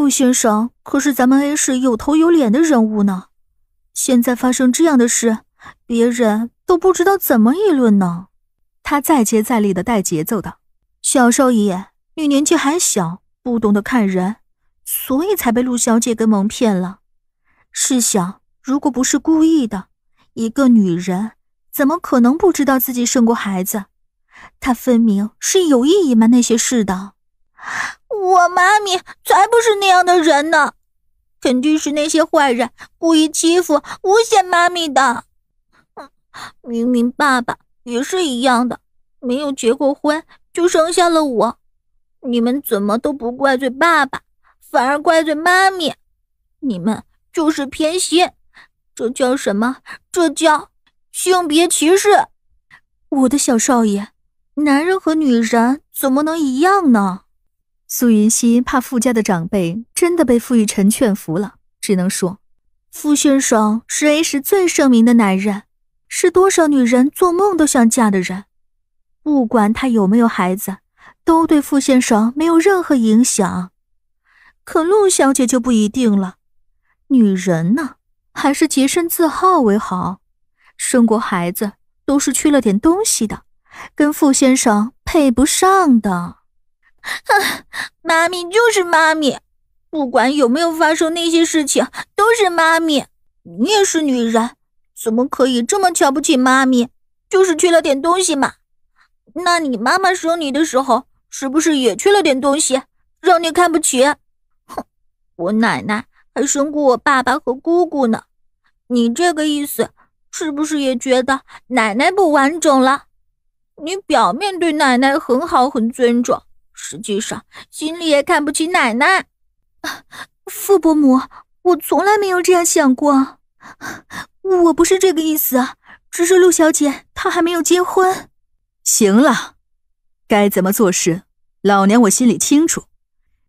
陆先生可是咱们 A 市有头有脸的人物呢，现在发生这样的事，别人都不知道怎么议论呢。他再接再厉的带节奏道：“小少爷，你年纪还小，不懂得看人，所以才被陆小姐给蒙骗了。试想，如果不是故意的，一个女人怎么可能不知道自己生过孩子？她分明是有意隐瞒那些事的。”我妈咪才不是那样的人呢，肯定是那些坏人故意欺负、诬陷妈咪的。明明爸爸也是一样的，没有结过婚就生下了我，你们怎么都不怪罪爸爸，反而怪罪妈咪？你们就是偏心，这叫什么？这叫性别歧视！我的小少爷，男人和女人怎么能一样呢？苏云溪怕傅家的长辈真的被傅玉辰劝服了，只能说：“傅先生是 A 市最盛名的男人，是多少女人做梦都想嫁的人。不管他有没有孩子，都对傅先生没有任何影响。可陆小姐就不一定了，女人呢，还是洁身自好为好。生过孩子都是缺了点东西的，跟傅先生配不上的。” 妈咪就是妈咪，不管有没有发生那些事情，都是妈咪。你也是女人，怎么可以这么瞧不起妈咪？就是缺了点东西嘛。那你妈妈生你的时候，是不是也缺了点东西，让你看不起？哼，我奶奶还生过我爸爸和姑姑呢。你这个意思，是不是也觉得奶奶不完整了？你表面对奶奶很好，很尊重。实际上，心里也看不起奶奶。傅伯母，我从来没有这样想过，我不是这个意思，啊，只是陆小姐她还没有结婚。行了，该怎么做事，老娘我心里清楚，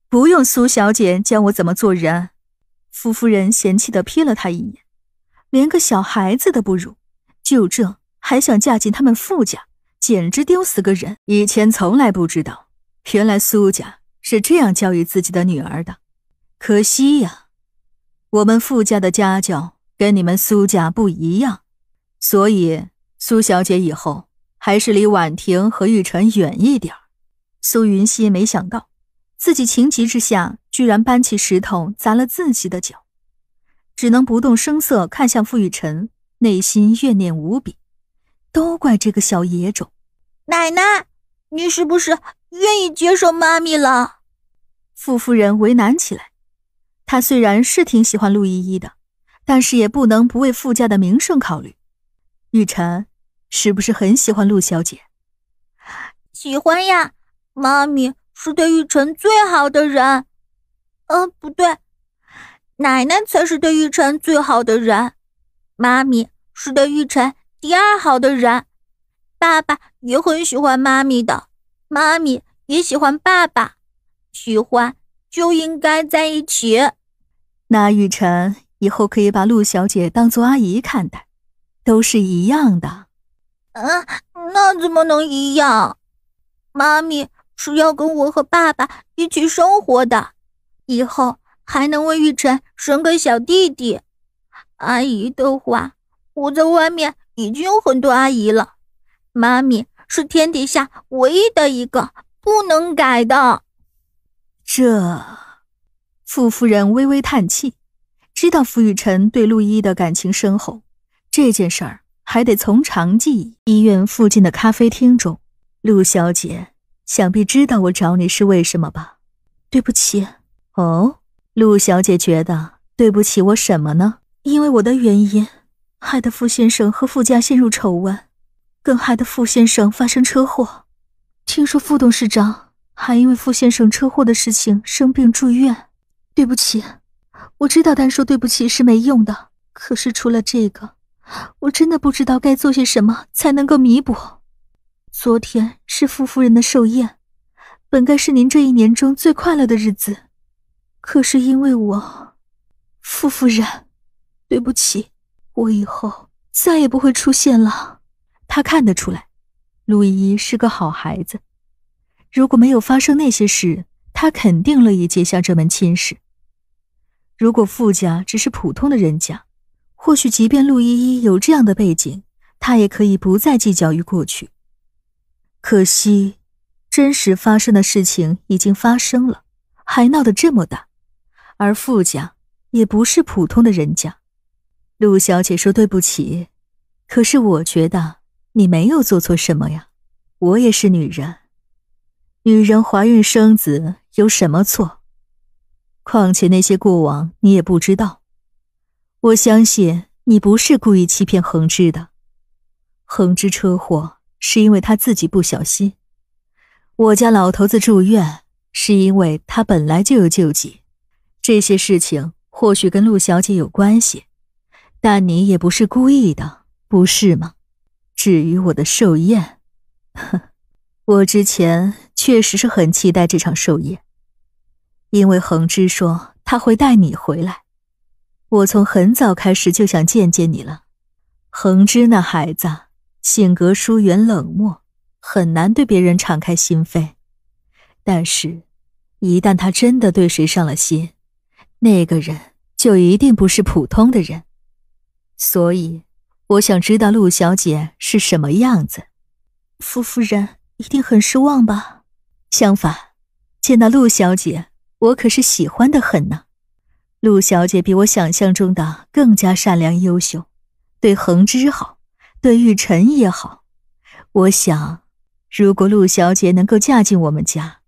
不用苏小姐教我怎么做人。傅夫人嫌弃的瞥了他一眼，连个小孩子都不如，就这还想嫁进他们傅家，简直丢死个人。以前从来不知道。原来苏家是这样教育自己的女儿的，可惜呀，我们傅家的家教跟你们苏家不一样，所以苏小姐以后还是离婉婷和玉晨远一点。苏云溪没想到，自己情急之下居然搬起石头砸了自己的脚，只能不动声色看向傅雨辰，内心怨念无比，都怪这个小野种。奶奶，你是不是？愿意接受妈咪了，傅夫人为难起来。她虽然是挺喜欢陆依依的，但是也不能不为傅家的名声考虑。玉晨是不是很喜欢陆小姐？喜欢呀，妈咪是对玉晨最好的人。嗯，不对，奶奶才是对玉晨最好的人。妈咪是对玉晨第二好的人，爸爸也很喜欢妈咪的。妈咪也喜欢爸爸，喜欢就应该在一起。那玉晨以后可以把陆小姐当做阿姨看待，都是一样的。啊，那怎么能一样？妈咪是要跟我和爸爸一起生活的，以后还能为玉晨生个小弟弟。阿姨的话，我在外面已经有很多阿姨了。妈咪。是天底下唯一的一个不能改的。这，傅夫人微微叹气，知道傅雨辰对陆一的感情深厚，这件事儿还得从长计议。医院附近的咖啡厅中，陆小姐想必知道我找你是为什么吧？对不起，哦，陆小姐觉得对不起我什么呢？因为我的原因，害得傅先生和傅家陷入丑闻。更害得傅先生发生车祸，听说傅董事长还因为傅先生车祸的事情生病住院。对不起，我知道单说对不起是没用的，可是除了这个，我真的不知道该做些什么才能够弥补。昨天是傅夫人的寿宴，本该是您这一年中最快乐的日子，可是因为我，傅夫人，对不起，我以后再也不会出现了。他看得出来，陆依依是个好孩子。如果没有发生那些事，他肯定乐意结下这门亲事。如果傅家只是普通的人家，或许即便陆依依有这样的背景，他也可以不再计较于过去。可惜，真实发生的事情已经发生了，还闹得这么大。而傅家也不是普通的人家。陆小姐说对不起，可是我觉得。你没有做错什么呀，我也是女人，女人怀孕生子有什么错？况且那些过往你也不知道，我相信你不是故意欺骗恒之的。恒之车祸是因为他自己不小心，我家老头子住院是因为他本来就有救济，这些事情或许跟陆小姐有关系，但你也不是故意的，不是吗？至于我的寿宴，哼，我之前确实是很期待这场寿宴，因为恒之说他会带你回来。我从很早开始就想见见你了。恒之那孩子性格疏远冷漠，很难对别人敞开心扉，但是，一旦他真的对谁上了心，那个人就一定不是普通的人。所以。我想知道陆小姐是什么样子，傅夫人一定很失望吧？相反，见到陆小姐，我可是喜欢的很呢。陆小姐比我想象中的更加善良优秀，对恒之好，对玉辰也好。我想，如果陆小姐能够嫁进我们家，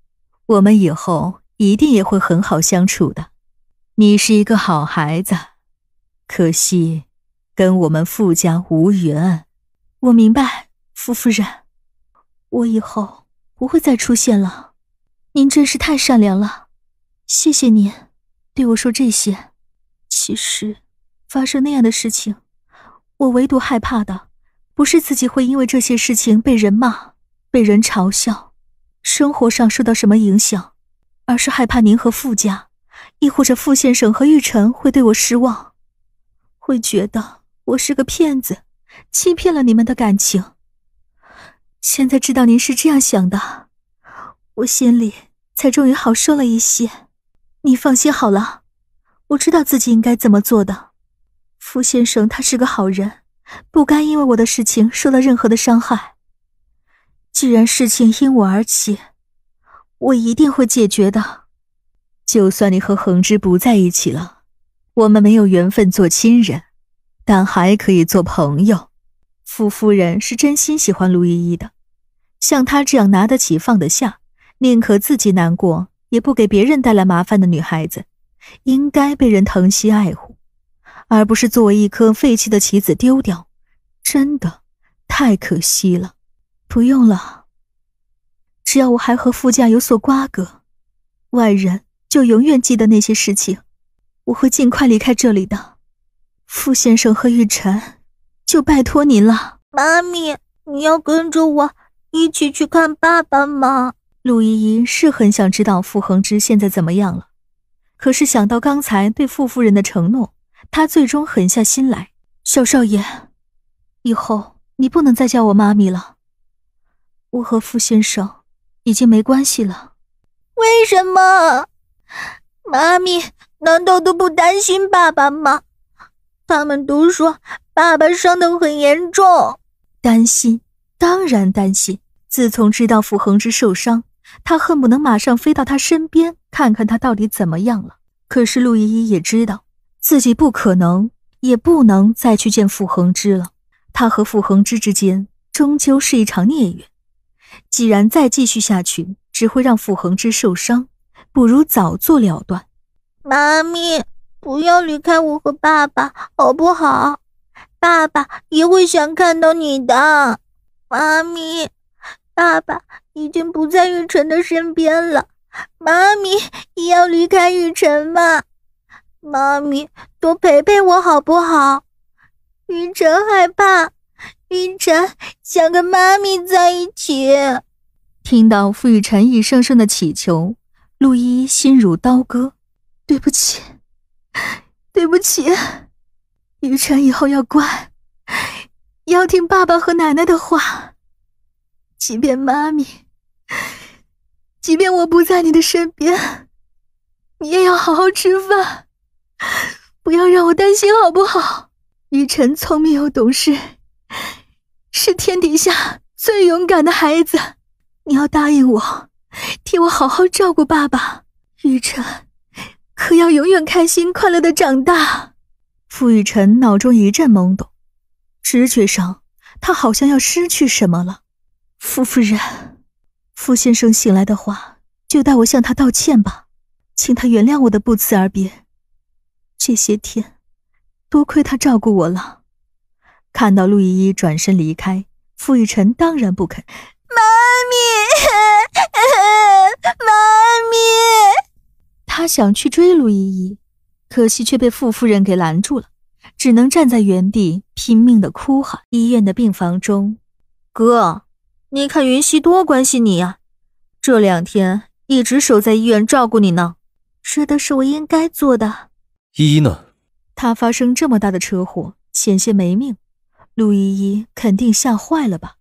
我们以后一定也会很好相处的。你是一个好孩子，可惜。跟我们傅家无缘，我明白，傅夫人，我以后不会再出现了。您真是太善良了，谢谢您对我说这些。其实，发生那样的事情，我唯独害怕的，不是自己会因为这些事情被人骂、被人嘲笑，生活上受到什么影响，而是害怕您和傅家，亦或者傅先生和玉成会对我失望，会觉得。我是个骗子，欺骗了你们的感情。现在知道您是这样想的，我心里才终于好受了一些。你放心好了，我知道自己应该怎么做的。傅先生他是个好人，不该因为我的事情受到任何的伤害。既然事情因我而起，我一定会解决的。就算你和恒之不在一起了，我们没有缘分做亲人。但还可以做朋友。傅夫人是真心喜欢陆依依的。像她这样拿得起放得下，宁可自己难过也不给别人带来麻烦的女孩子，应该被人疼惜爱护，而不是作为一颗废弃的棋子丢掉。真的，太可惜了。不用了。只要我还和傅家有所瓜葛，外人就永远记得那些事情。我会尽快离开这里的。傅先生和玉晨，就拜托您了。妈咪，你要跟着我一起去看爸爸吗？陆依依是很想知道傅恒之现在怎么样了，可是想到刚才对傅夫人的承诺，她最终狠下心来。小少爷，以后你不能再叫我妈咪了。我和傅先生已经没关系了。为什么？妈咪，难道都不担心爸爸吗？他们都说爸爸伤得很严重，担心，当然担心。自从知道傅恒之受伤，他恨不能马上飞到他身边，看看他到底怎么样了。可是陆依依也知道自己不可能，也不能再去见傅恒之了。他和傅恒之之间终究是一场孽缘，既然再继续下去只会让傅恒之受伤，不如早做了断。妈咪。不要离开我和爸爸，好不好？爸爸也会想看到你的。妈咪，爸爸已经不在玉晨的身边了。妈咪也要离开玉晨吗？妈咪多陪陪我好不好？玉晨害怕，玉晨想跟妈咪在一起。听到傅雨辰一声声的祈求，陆一心如刀割。对不起。对不起，雨辰，以后要乖，要听爸爸和奶奶的话。即便妈咪，即便我不在你的身边，你也要好好吃饭，不要让我担心，好不好？雨辰聪明又懂事，是天底下最勇敢的孩子。你要答应我，替我好好照顾爸爸，雨辰。可要永远开心、快乐的长大。傅雨辰脑中一阵懵懂，直觉上他好像要失去什么了。傅夫人，傅先生醒来的话，就代我向他道歉吧，请他原谅我的不辞而别。这些天，多亏他照顾我了。看到陆依依转身离开，傅雨辰当然不肯。他想去追陆依依，可惜却被傅夫人给拦住了，只能站在原地拼命的哭喊。医院的病房中，哥，你看云溪多关心你呀，这两天一直守在医院照顾你呢，这都是我应该做的。依依呢？她发生这么大的车祸，险些没命，陆依依肯定吓坏了吧？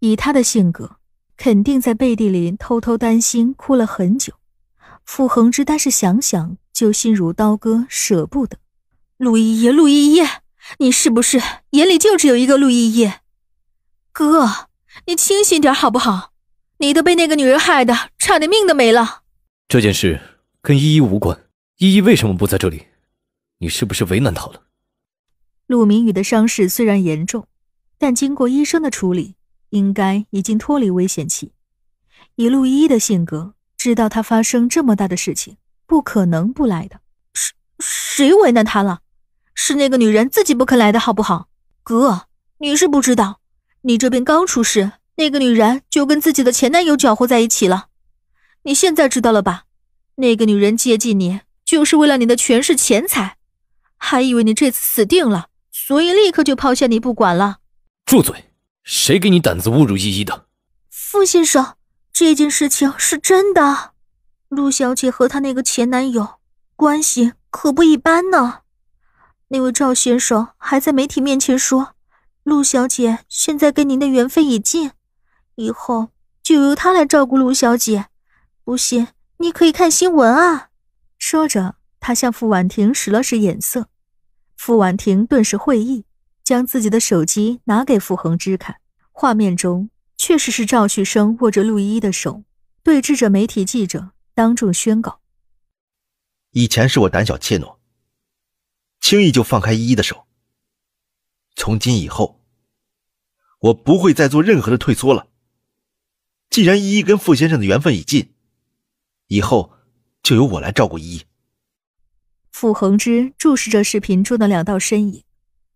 以她的性格，肯定在背地里偷偷担心，哭了很久。傅恒之但是想想就心如刀割，舍不得。陆依依，陆依依，你是不是眼里就只有一个陆依依？哥，你清醒点好不好？你都被那个女人害的，差点命都没了。这件事跟依依无关。依依为什么不在这里？你是不是为难她了？陆明宇的伤势虽然严重，但经过医生的处理，应该已经脱离危险期。以陆依依的性格。知道他发生这么大的事情，不可能不来的。谁谁为难他了？是那个女人自己不肯来的好不好？哥，你是不知道，你这边刚出事，那个女人就跟自己的前男友搅和在一起了。你现在知道了吧？那个女人接近你，就是为了你的权势钱财。还以为你这次死定了，所以立刻就抛下你不管了。住嘴！谁给你胆子侮辱依依的？傅先生。这件事情是真的，陆小姐和她那个前男友关系可不一般呢。那位赵先生还在媒体面前说，陆小姐现在跟您的缘分已尽，以后就由他来照顾陆小姐。不信，你可以看新闻啊！说着，他向傅婉婷使了使眼色，傅婉婷顿时会意，将自己的手机拿给傅恒之看，画面中。确实是赵旭生握着陆依依的手，对峙着媒体记者，当众宣告：“以前是我胆小怯懦，轻易就放开依依的手。从今以后，我不会再做任何的退缩了。既然依依跟傅先生的缘分已尽，以后就由我来照顾依依。”傅恒之注视着视频中的两道身影，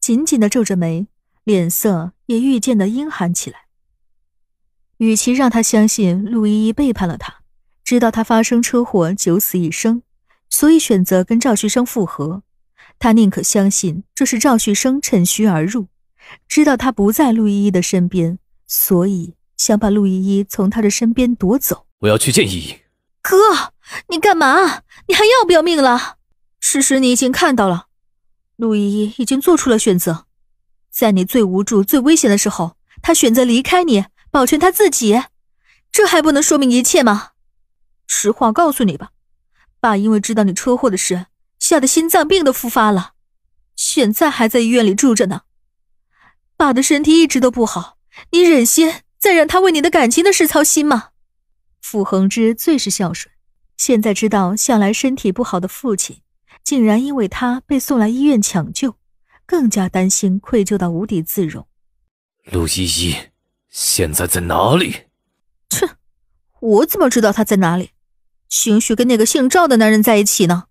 紧紧的皱着眉，脸色也愈见的阴寒起来。与其让他相信陆依依背叛了他，知道他发生车祸九死一生，所以选择跟赵旭生复合，他宁可相信这是赵旭生趁虚而入，知道他不在陆依依的身边，所以想把陆依依从他的身边夺走。我要去见依依，哥，你干嘛？你还要不要命了？事实你已经看到了，陆依依已经做出了选择，在你最无助、最危险的时候，她选择离开你。保全他自己，这还不能说明一切吗？实话告诉你吧，爸因为知道你车祸的事，吓得心脏病都复发了，现在还在医院里住着呢。爸的身体一直都不好，你忍心再让他为你的感情的事操心吗？傅恒之最是孝顺，现在知道向来身体不好的父亲，竟然因为他被送来医院抢救，更加担心，愧疚到无地自容。陆依依。现在在哪里？切，我怎么知道他在哪里？兴许跟那个姓赵的男人在一起呢？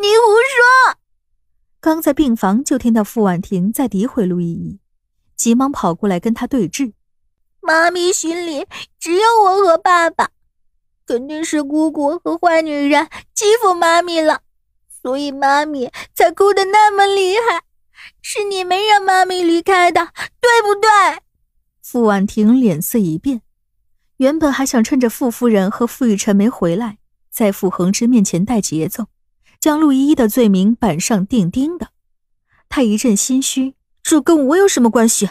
你胡说！刚在病房就听到付婉婷在诋毁陆依依，急忙跑过来跟她对峙。妈咪心里只有我和爸爸，肯定是姑姑和坏女人欺负妈咪了，所以妈咪才哭得那么厉害。是你没让妈咪离开的，对不对？傅婉婷脸色一变，原本还想趁着傅夫人和傅雨辰没回来，在傅恒之面前带节奏，将陆依依的罪名板上钉钉的，她一阵心虚，这跟我有什么关系？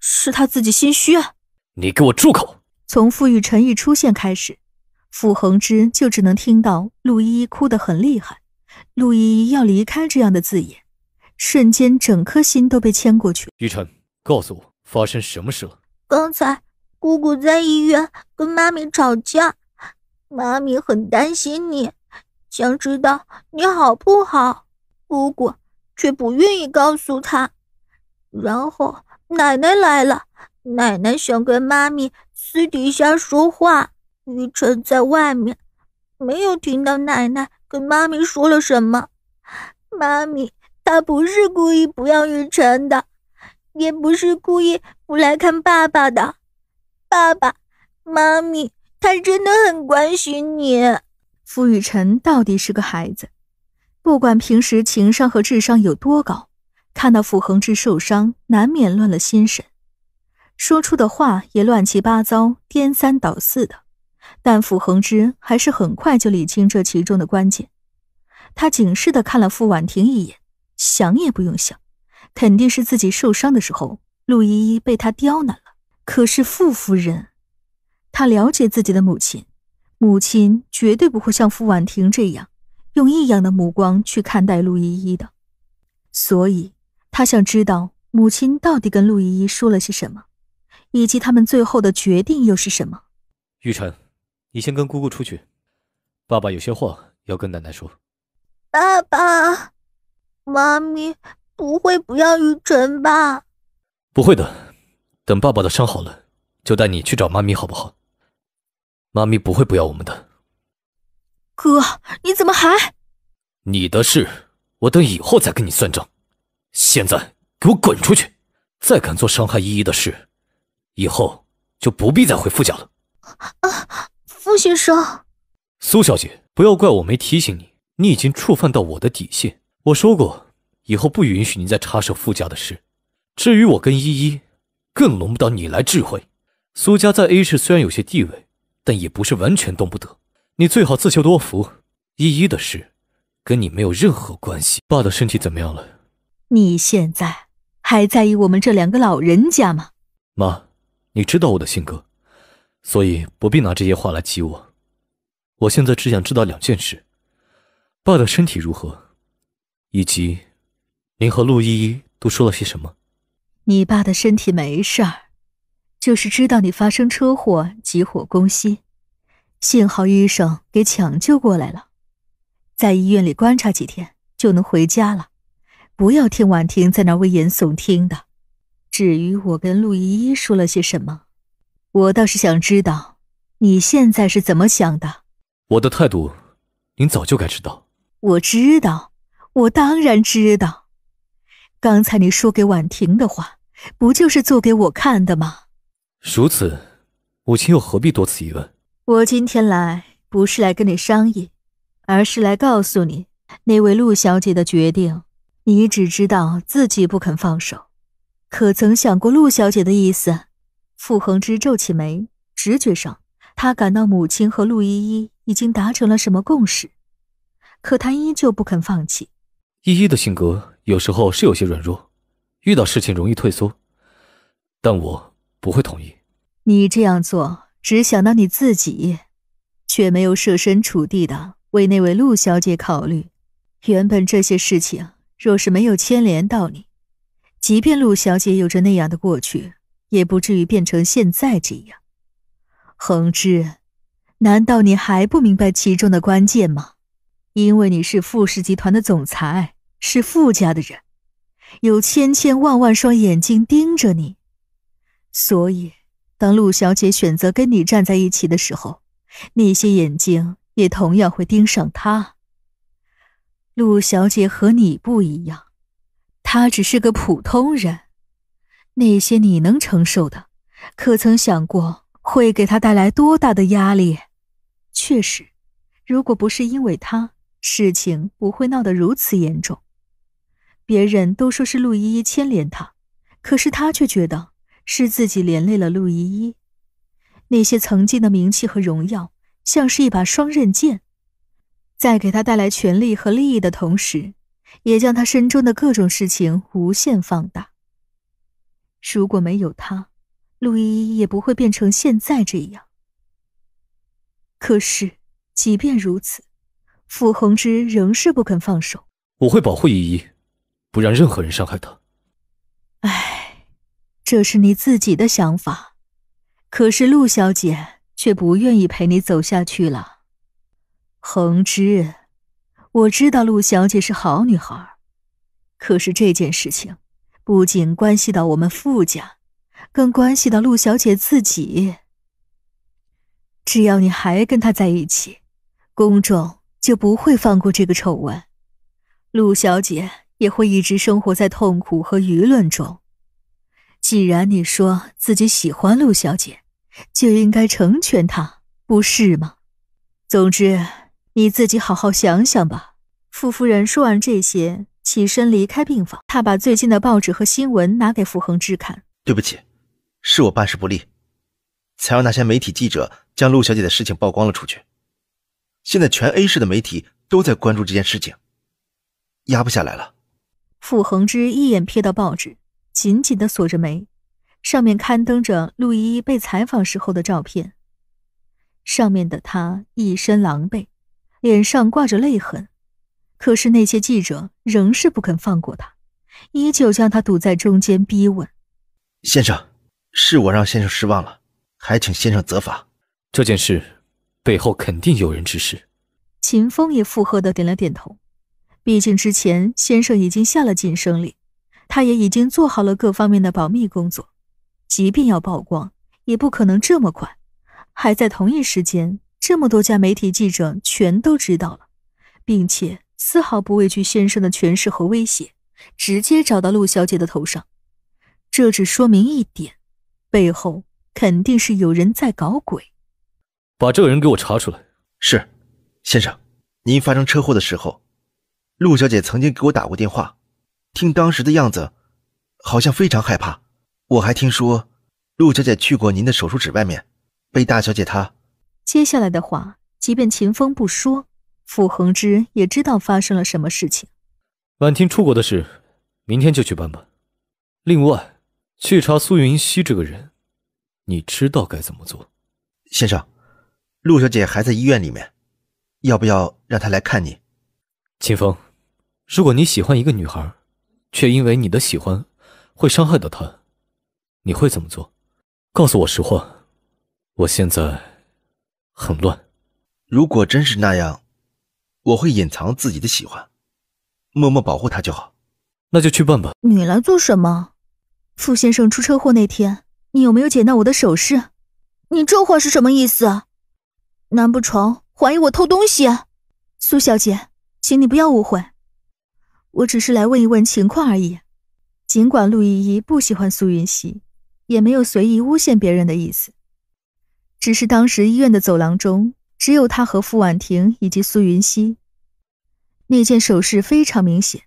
是他自己心虚。啊！你给我住口！从傅雨辰一出现开始，傅恒之就只能听到陆依依哭得很厉害，陆依依要离开这样的字眼，瞬间整颗心都被牵过去。玉辰，告诉我，发生什么事了？刚才，姑姑在医院跟妈咪吵架，妈咪很担心你，想知道你好不好，姑姑却不愿意告诉她。然后奶奶来了，奶奶想跟妈咪私底下说话，雨辰在外面，没有听到奶奶跟妈咪说了什么。妈咪，她不是故意不要雨辰的。也不是故意不来看爸爸的，爸爸妈咪，他真的很关心你。傅雨辰到底是个孩子，不管平时情商和智商有多高，看到傅恒之受伤，难免乱了心神，说出的话也乱七八糟、颠三倒四的。但傅恒之还是很快就理清这其中的关键，他警示的看了傅婉婷一眼，想也不用想。肯定是自己受伤的时候，陆依依被他刁难了。可是傅夫人，她了解自己的母亲，母亲绝对不会像傅婉婷这样，用异样的目光去看待陆依依的。所以，她想知道母亲到底跟陆依依说了些什么，以及他们最后的决定又是什么。雨辰，你先跟姑姑出去，爸爸有些话要跟奶奶说。爸爸，妈咪。不会不要雨辰吧？不会的，等爸爸的伤好了，就带你去找妈咪，好不好？妈咪不会不要我们的。哥，你怎么还？你的事，我等以后再跟你算账。现在给我滚出去！再敢做伤害依依的事，以后就不必再回傅家了。啊，傅先生，苏小姐，不要怪我没提醒你，你已经触犯到我的底线。我说过。以后不允许您再插手傅家的事。至于我跟依依，更轮不到你来指挥。苏家在 A 市虽然有些地位，但也不是完全动不得。你最好自求多福。依依的事，跟你没有任何关系。爸的身体怎么样了？你现在还在意我们这两个老人家吗？妈，你知道我的性格，所以不必拿这些话来激我。我现在只想知道两件事：爸的身体如何，以及。您和陆依依都说了些什么？你爸的身体没事儿，就是知道你发生车祸，急火攻心，幸好医生给抢救过来了，在医院里观察几天就能回家了。不要听婉婷在那危言耸听的。至于我跟陆依依说了些什么，我倒是想知道你现在是怎么想的。我的态度，您早就该知道。我知道，我当然知道。刚才你说给婉婷的话，不就是做给我看的吗？如此，母亲又何必多此一问？我今天来不是来跟你商议，而是来告诉你那位陆小姐的决定。你只知道自己不肯放手，可曾想过陆小姐的意思？傅恒之皱起眉，直觉上他感到母亲和陆依依已经达成了什么共识，可他依旧不肯放弃。依依的性格。有时候是有些软弱，遇到事情容易退缩，但我不会同意。你这样做只想到你自己，却没有设身处地的为那位陆小姐考虑。原本这些事情若是没有牵连到你，即便陆小姐有着那样的过去，也不至于变成现在这样。恒之，难道你还不明白其中的关键吗？因为你是富氏集团的总裁。是富家的人，有千千万万双眼睛盯着你，所以当陆小姐选择跟你站在一起的时候，那些眼睛也同样会盯上她。陆小姐和你不一样，她只是个普通人。那些你能承受的，可曾想过会给她带来多大的压力？确实，如果不是因为她，事情不会闹得如此严重。别人都说是陆依依牵连他，可是他却觉得是自己连累了陆依依。那些曾经的名气和荣耀，像是一把双刃剑，在给他带来权力和利益的同时，也将他身中的各种事情无限放大。如果没有他，陆依依也不会变成现在这样。可是，即便如此，傅红之仍是不肯放手。我会保护依依。不让任何人伤害他。哎，这是你自己的想法，可是陆小姐却不愿意陪你走下去了。恒之，我知道陆小姐是好女孩，可是这件事情不仅关系到我们傅家，更关系到陆小姐自己。只要你还跟她在一起，公众就不会放过这个丑闻，陆小姐。也会一直生活在痛苦和舆论中。既然你说自己喜欢陆小姐，就应该成全她，不是吗？总之，你自己好好想想吧。傅夫人说完这些，起身离开病房。她把最近的报纸和新闻拿给傅恒志看。对不起，是我办事不力，才让那些媒体记者将陆小姐的事情曝光了出去。现在全 A 市的媒体都在关注这件事情，压不下来了。傅恒之一眼瞥到报纸，紧紧的锁着眉。上面刊登着陆依依被采访时候的照片。上面的他一身狼狈，脸上挂着泪痕，可是那些记者仍是不肯放过他，依旧将他堵在中间逼问：“先生，是我让先生失望了，还请先生责罚。这件事背后肯定有人指使。”秦风也附和的点了点头。毕竟之前先生已经下了晋升令，他也已经做好了各方面的保密工作，即便要曝光，也不可能这么快。还在同一时间，这么多家媒体记者全都知道了，并且丝毫不畏惧先生的权势和威胁，直接找到陆小姐的头上。这只说明一点，背后肯定是有人在搞鬼。把这个人给我查出来。是，先生，您发生车祸的时候。陆小姐曾经给我打过电话，听当时的样子，好像非常害怕。我还听说陆小姐去过您的手术室外面，被大小姐她……接下来的话，即便秦风不说，傅恒之也知道发生了什么事情。婉婷出国的事，明天就去办吧。另外，去查苏云溪这个人，你知道该怎么做。先生，陆小姐还在医院里面，要不要让她来看你？秦风。如果你喜欢一个女孩，却因为你的喜欢会伤害到她，你会怎么做？告诉我实话。我现在很乱。如果真是那样，我会隐藏自己的喜欢，默默保护她就好。那就去办吧。你来做什么？傅先生出车祸那天，你有没有捡到我的首饰？你这话是什么意思？难不成怀疑我偷东西？苏小姐，请你不要误会。我只是来问一问情况而已。尽管陆依依不喜欢苏云溪，也没有随意诬陷别人的意思。只是当时医院的走廊中只有她和傅婉婷以及苏云溪，那件首饰非常明显，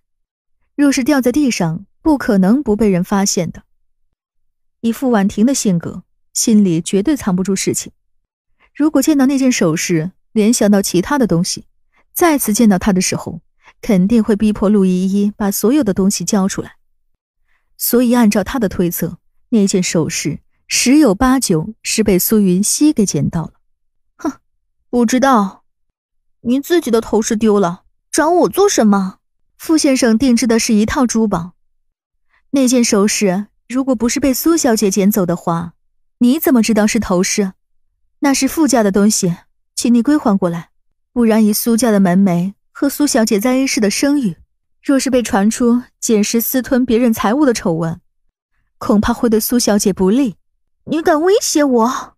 若是掉在地上，不可能不被人发现的。以傅婉婷的性格，心里绝对藏不住事情。如果见到那件首饰，联想到其他的东西，再次见到她的时候。肯定会逼迫陆依依把所有的东西交出来，所以按照他的推测，那件首饰十有八九是被苏云溪给捡到了。哼，不知道，你自己的头饰丢了，找我做什么？傅先生定制的是一套珠宝，那件首饰如果不是被苏小姐捡走的话，你怎么知道是头饰？那是傅家的东西，请你归还过来，不然以苏家的门楣。和苏小姐在 A 市的声誉，若是被传出捡拾私吞别人财物的丑闻，恐怕会对苏小姐不利。你敢威胁我？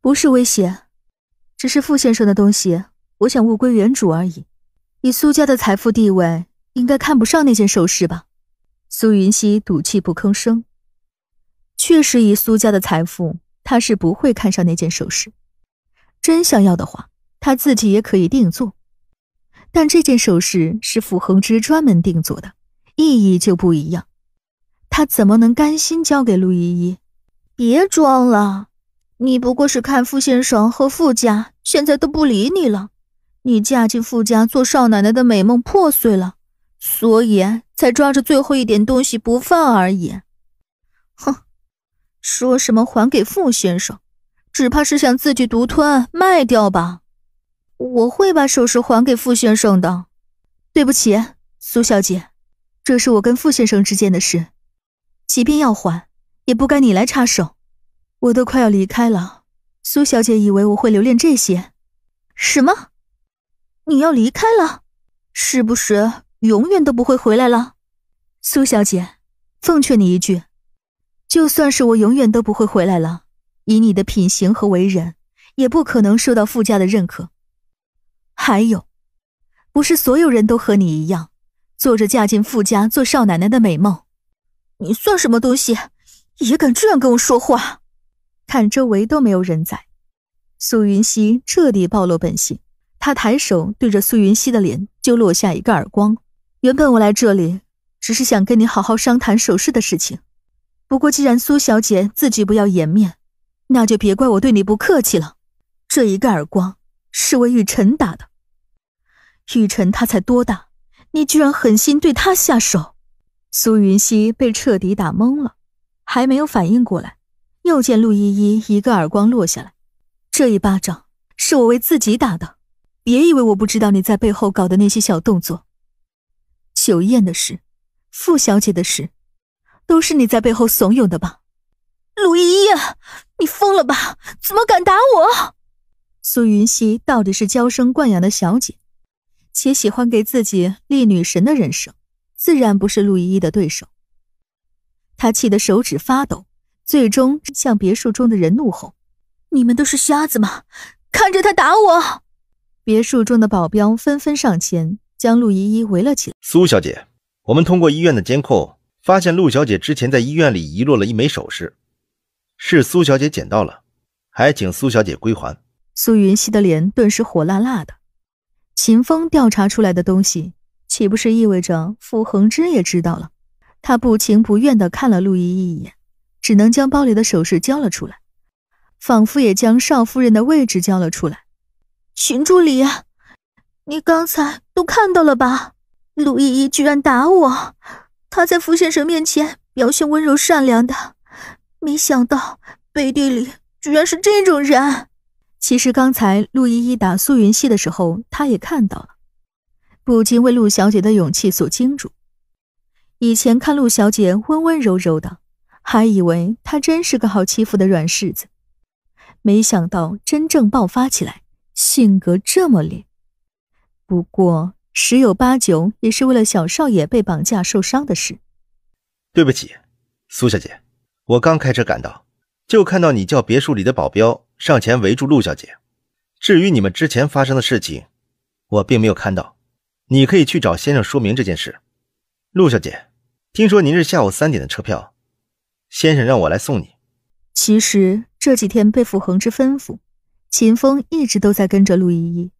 不是威胁，只是傅先生的东西，我想物归原主而已。以苏家的财富地位，应该看不上那件首饰吧？苏云溪赌气不吭声。确实，以苏家的财富，他是不会看上那件首饰。真想要的话，他自己也可以定做。但这件首饰是傅恒之专门定做的，意义就不一样。他怎么能甘心交给陆依依？别装了，你不过是看傅先生和傅家现在都不理你了，你嫁进傅家做少奶奶的美梦破碎了，所以才抓着最后一点东西不放而已。哼，说什么还给傅先生，只怕是想自己独吞卖掉吧。我会把首饰还给傅先生的，对不起，苏小姐，这是我跟傅先生之间的事，即便要还，也不该你来插手。我都快要离开了，苏小姐以为我会留恋这些？什么？你要离开了？是不是永远都不会回来了？苏小姐，奉劝你一句，就算是我永远都不会回来了，以你的品行和为人，也不可能受到傅家的认可。还有，不是所有人都和你一样，做着嫁进富家做少奶奶的美梦。你算什么东西，也敢这样跟我说话？看周围都没有人在，苏云溪彻底暴露本性。她抬手对着苏云溪的脸就落下一个耳光。原本我来这里只是想跟你好好商谈首饰的事情，不过既然苏小姐自己不要颜面，那就别怪我对你不客气了。这一个耳光。是为雨辰打的，雨辰他才多大？你居然狠心对他下手！苏云溪被彻底打懵了，还没有反应过来，又见陆依依一个耳光落下来。这一巴掌是我为自己打的，别以为我不知道你在背后搞的那些小动作。酒宴的事，傅小姐的事，都是你在背后怂恿的吧？陆依依，你疯了吧？怎么敢打我？苏云溪到底是娇生惯养的小姐，且喜欢给自己立女神的人设，自然不是陆依依的对手。她气得手指发抖，最终向别墅中的人怒吼：“你们都是瞎子吗？看着他打我！”别墅中的保镖纷纷上前，将陆依依围了起来。苏小姐，我们通过医院的监控发现，陆小姐之前在医院里遗落了一枚首饰，是苏小姐捡到了，还请苏小姐归还。苏云熙的脸顿时火辣辣的，秦风调查出来的东西，岂不是意味着傅恒之也知道了？他不情不愿的看了陆依依一眼，只能将包里的首饰交了出来，仿佛也将少夫人的位置交了出来。秦助理，你刚才都看到了吧？陆依依居然打我！她在傅先生面前表现温柔善良的，没想到背地里居然是这种人！其实刚才陆依依打苏云溪的时候，她也看到了，不禁为陆小姐的勇气所惊住。以前看陆小姐温温柔柔的，还以为她真是个好欺负的软柿子，没想到真正爆发起来，性格这么烈。不过十有八九也是为了小少爷被绑架受伤的事。对不起，苏小姐，我刚开车赶到，就看到你叫别墅里的保镖。上前围住陆小姐。至于你们之前发生的事情，我并没有看到。你可以去找先生说明这件事。陆小姐，听说您是下午三点的车票，先生让我来送你。其实这几天被傅恒之吩咐，秦风一直都在跟着陆依依。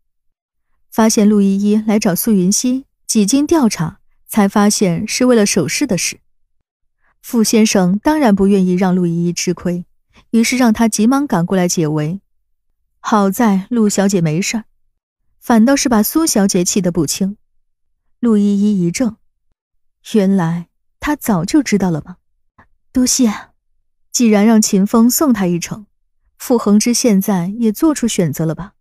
发现陆依依来找苏云溪，几经调查才发现是为了首饰的事。傅先生当然不愿意让陆依依吃亏。于是让他急忙赶过来解围，好在陆小姐没事儿，反倒是把苏小姐气得不轻。陆依依一怔，原来她早就知道了吗？多谢，既然让秦风送她一程，傅恒之现在也做出选择了吧？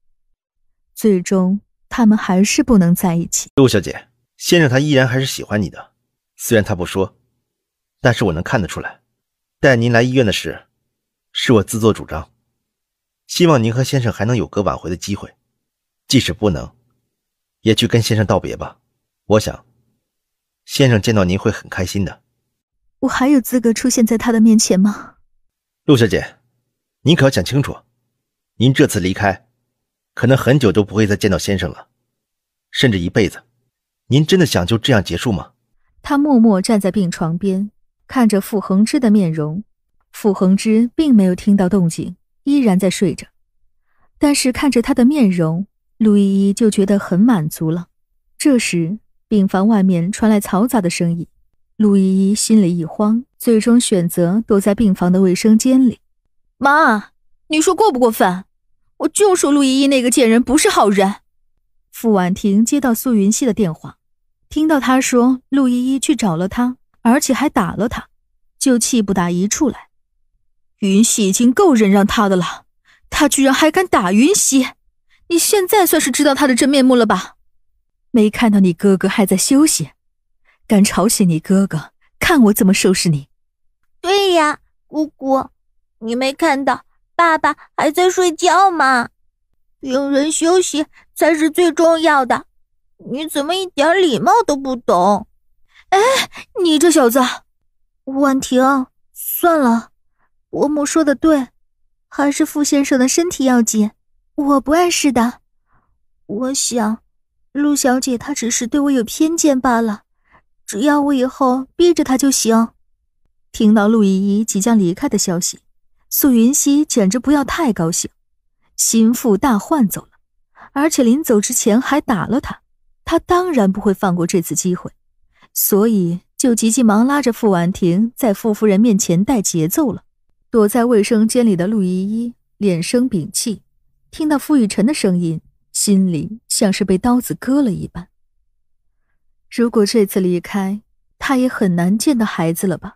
最终他们还是不能在一起。陆小姐，先生他依然还是喜欢你的，虽然他不说，但是我能看得出来，带您来医院的事。是我自作主张，希望您和先生还能有个挽回的机会，即使不能，也去跟先生道别吧。我想，先生见到您会很开心的。我还有资格出现在他的面前吗？陆小姐，您可要想清楚，您这次离开，可能很久都不会再见到先生了，甚至一辈子。您真的想就这样结束吗？他默默站在病床边，看着傅恒之的面容。傅恒之并没有听到动静，依然在睡着。但是看着他的面容，陆依依就觉得很满足了。这时，病房外面传来嘈杂的声音，陆依依心里一慌，最终选择躲在病房的卫生间里。妈，你说过不过分？我就说陆依依那个贱人不是好人。傅婉婷接到苏云熙的电话，听到她说陆依依去找了她，而且还打了她，就气不打一处来。云溪已经够忍让他的了，他居然还敢打云溪！你现在算是知道他的真面目了吧？没看到你哥哥还在休息，敢吵醒你哥哥，看我怎么收拾你！对呀，姑姑，你没看到爸爸还在睡觉吗？病人休息才是最重要的，你怎么一点礼貌都不懂？哎，你这小子，婉婷，算了。伯母说的对，还是傅先生的身体要紧，我不碍事的。我想，陆小姐她只是对我有偏见罢了，只要我以后避着她就行。听到陆依依即将离开的消息，素云溪简直不要太高兴，心腹大患走了，而且临走之前还打了她，她当然不会放过这次机会，所以就急急忙拉着傅婉婷在傅夫人面前带节奏了。躲在卫生间里的陆依依脸生屏气，听到傅雨辰的声音，心里像是被刀子割了一般。如果这次离开，他也很难见到孩子了吧？